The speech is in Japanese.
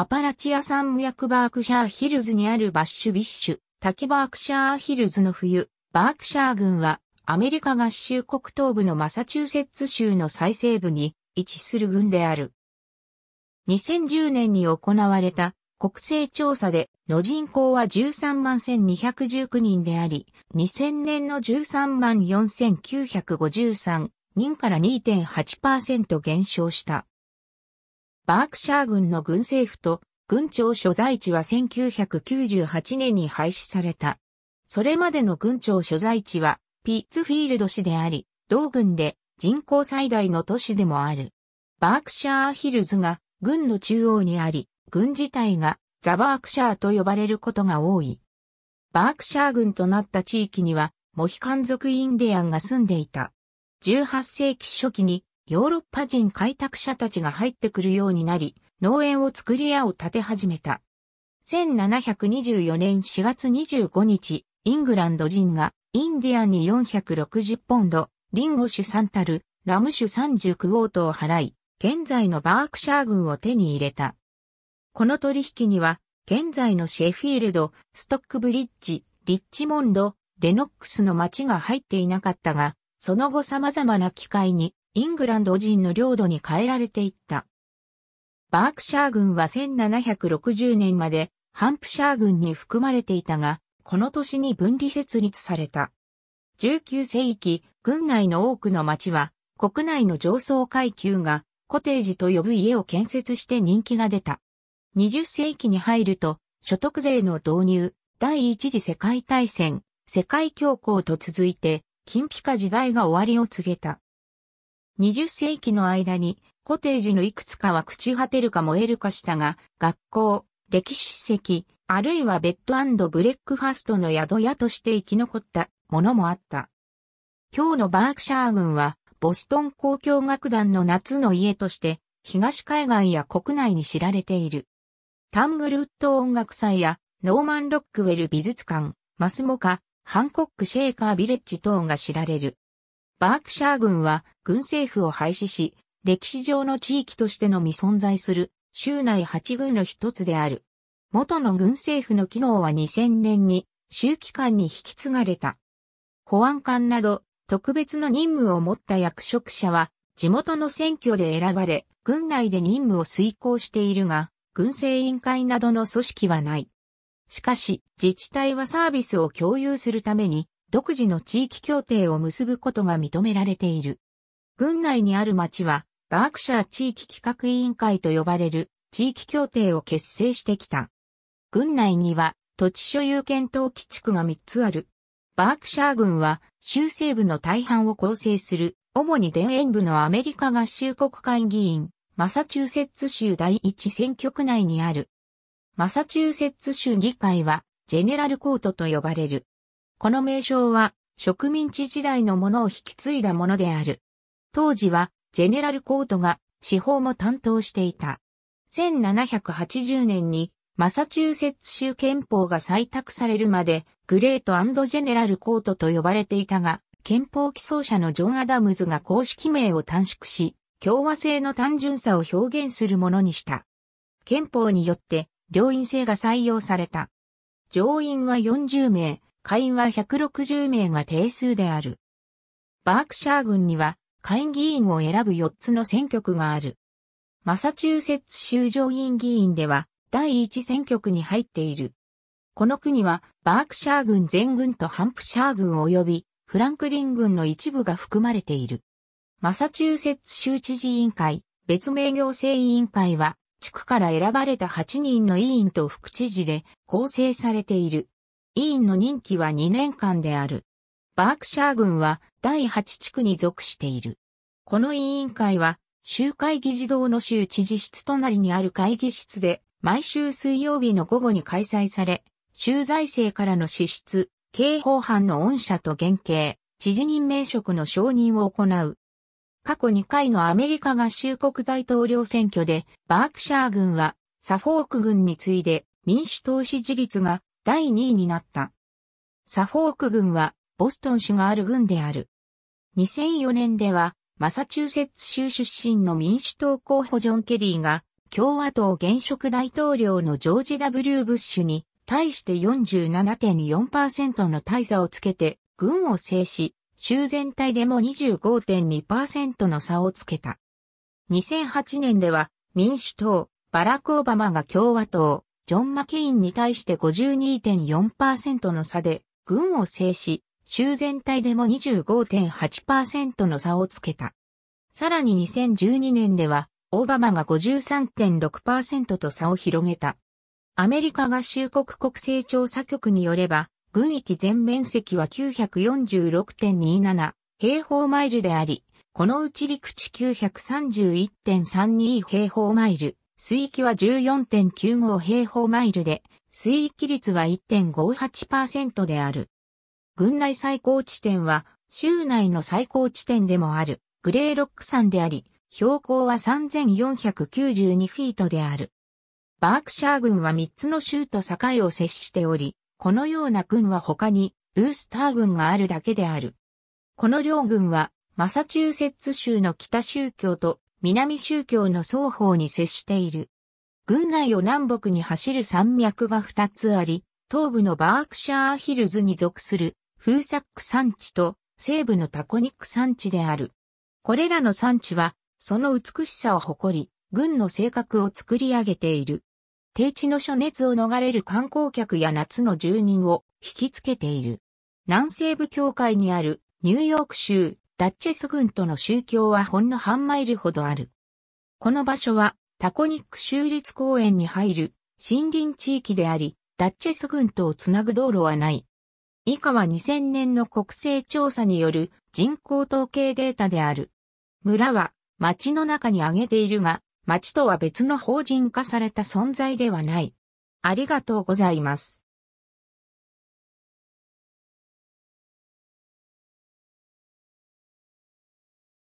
アパラチア山脈バークシャーヒルズにあるバッシュビッシュ、滝バークシャーヒルズの冬、バークシャー郡はアメリカ合衆国東部のマサチューセッツ州の最西部に位置する郡である。2010年に行われた国勢調査での人口は13万1219人であり、2000年の13万4953人から2.8%減少した。バークシャー軍の軍政府と軍庁所在地は1998年に廃止された。それまでの軍庁所在地はピッツフィールド市であり、同軍で人口最大の都市でもある。バークシャーヒルズが軍の中央にあり、軍自体がザバークシャーと呼ばれることが多い。バークシャー軍となった地域にはモヒカン族インディアンが住んでいた。18世紀初期にヨーロッパ人開拓者たちが入ってくるようになり、農園を作り屋を建て始めた。1724年4月25日、イングランド人がインディアンに460ポンド、リンゴ酒3たる、ラム酒39オートを払い、現在のバークシャー軍を手に入れた。この取引には、現在のシェフィールド、ストックブリッジ、リッチモンド、レノックスの町が入っていなかったが、その後様々な機会にイングランド人の領土に変えられていった。バークシャー軍は1760年までハンプシャー軍に含まれていたが、この年に分離設立された。19世紀、軍内の多くの町は、国内の上層階級がコテージと呼ぶ家を建設して人気が出た。20世紀に入ると、所得税の導入、第一次世界大戦、世界恐慌と続いて、金ピカ時代が終わりを告げた。20世紀の間に、コテージのいくつかは朽ち果てるか燃えるかしたが、学校、歴史史跡、あるいはベッドブレックファストの宿屋として生き残ったものもあった。今日のバークシャー郡は、ボストン公共楽団の夏の家として、東海岸や国内に知られている。タングルウッド音楽祭や、ノーマン・ロックウェル美術館、マスモカ、ハンコック・シェイカー・ビレッジ等が知られる。バークシャー軍は軍政府を廃止し、歴史上の地域としてのみ存在する州内8軍の一つである。元の軍政府の機能は2000年に州機関に引き継がれた。保安官など特別の任務を持った役職者は地元の選挙で選ばれ、軍内で任務を遂行しているが、軍政委員会などの組織はない。しかし、自治体はサービスを共有するために、独自の地域協定を結ぶことが認められている。郡内にある町は、バークシャー地域企画委員会と呼ばれる地域協定を結成してきた。郡内には土地所有権登記地区が3つある。バークシャー郡は州西部の大半を構成する主に田園部のアメリカ合衆国会議員、マサチューセッツ州第一選挙区内にある。マサチューセッツ州議会はジェネラルコートと呼ばれる。この名称は植民地時代のものを引き継いだものである。当時はジェネラルコートが司法も担当していた。1780年にマサチューセッツ州憲法が採択されるまでグレートジェネラルコートと呼ばれていたが、憲法起草者のジョン・アダムズが公式名を短縮し、共和制の単純さを表現するものにした。憲法によって、両院制が採用された。上院は40名、会員は160名が定数である。バークシャー郡には会員議員を選ぶ4つの選挙区がある。マサチューセッツ州上院議員では第1選挙区に入っている。この区にはバークシャー郡全郡とハンプシャー郡及びフランクリン郡の一部が含まれている。マサチューセッツ州知事委員会、別名行政委員会は地区から選ばれた8人の委員と副知事で構成されている。委員の任期は2年間である。バークシャー郡は第8地区に属している。この委員会は、州会議事堂の州知事室隣にある会議室で、毎週水曜日の午後に開催され、州財政からの支出、刑法犯の恩赦と減刑、知事任命職の承認を行う。過去2回のアメリカ合衆国大統領選挙で、バークシャー軍は、サフォーク軍に次いで民主党支持率が第2位になった。サフォーク軍は、ボストン市がある軍である。2004年では、マサチューセッツ州出身の民主党候補ジョン・ケリーが、共和党現職大統領のジョージ・ W・ ブッシュに、対して47.4%の大差をつけて、軍を制し、州全体でも25.2%の差をつけた。2008年では、民主党、バラク・オバマが共和党、ジョン・マケインに対して52.4%の差で、軍を制し、州全体でも25.8%の差をつけた。さらに2012年では、オバマが53.6%と差を広げた。アメリカ合衆国国勢調査局によれば、軍域全面積は946.27平方マイルであり、このうち陸地931.32平方マイル、水域は14.95平方マイルで、水域率は1.58%である。軍内最高地点は、州内の最高地点でもある、グレーロック山であり、標高は3492フィートである。バークシャー軍は3つの州と境を接しており、このような軍は他に、ウースター軍があるだけである。この両軍は、マサチューセッツ州の北宗教と南宗教の双方に接している。軍内を南北に走る山脈が二つあり、東部のバークシャーヒルズに属するフーサック山地と西部のタコニック山地である。これらの山地は、その美しさを誇り、軍の性格を作り上げている。低地の暑熱を逃れる観光客や夏の住人を引きつけている。南西部境界にあるニューヨーク州ダッチェス軍との宗教はほんの半マイルほどある。この場所はタコニック州立公園に入る森林地域であり、ダッチェス軍とをつなぐ道路はない。以下は2000年の国勢調査による人口統計データである。村は町の中に挙げているが、町とは別の法人化された存在ではない。ありがとうございます。